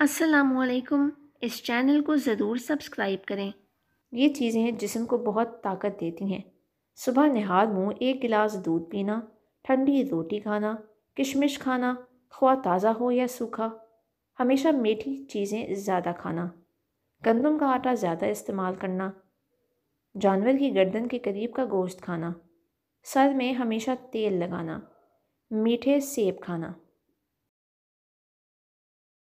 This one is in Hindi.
असलकुम इस चैनल को ज़रूर सब्सक्राइब करें ये चीज़ें हैं जिसम को बहुत ताकत देती हैं सुबह नहार मुँह एक गिलास दूध पीना ठंडी रोटी खाना किशमिश खाना ख्वा ताज़ा हो या सूखा हमेशा मीठी चीज़ें ज़्यादा खाना गंदम का आटा ज़्यादा इस्तेमाल करना जानवर की गर्दन के करीब का गोश्त खाना सर में हमेशा तेल लगाना मीठे सेब खाना